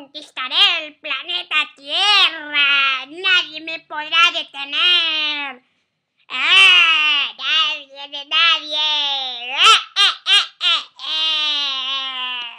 conquistaré el planeta Tierra. Nadie me podrá detener. ¡Ah! Nadie de nadie.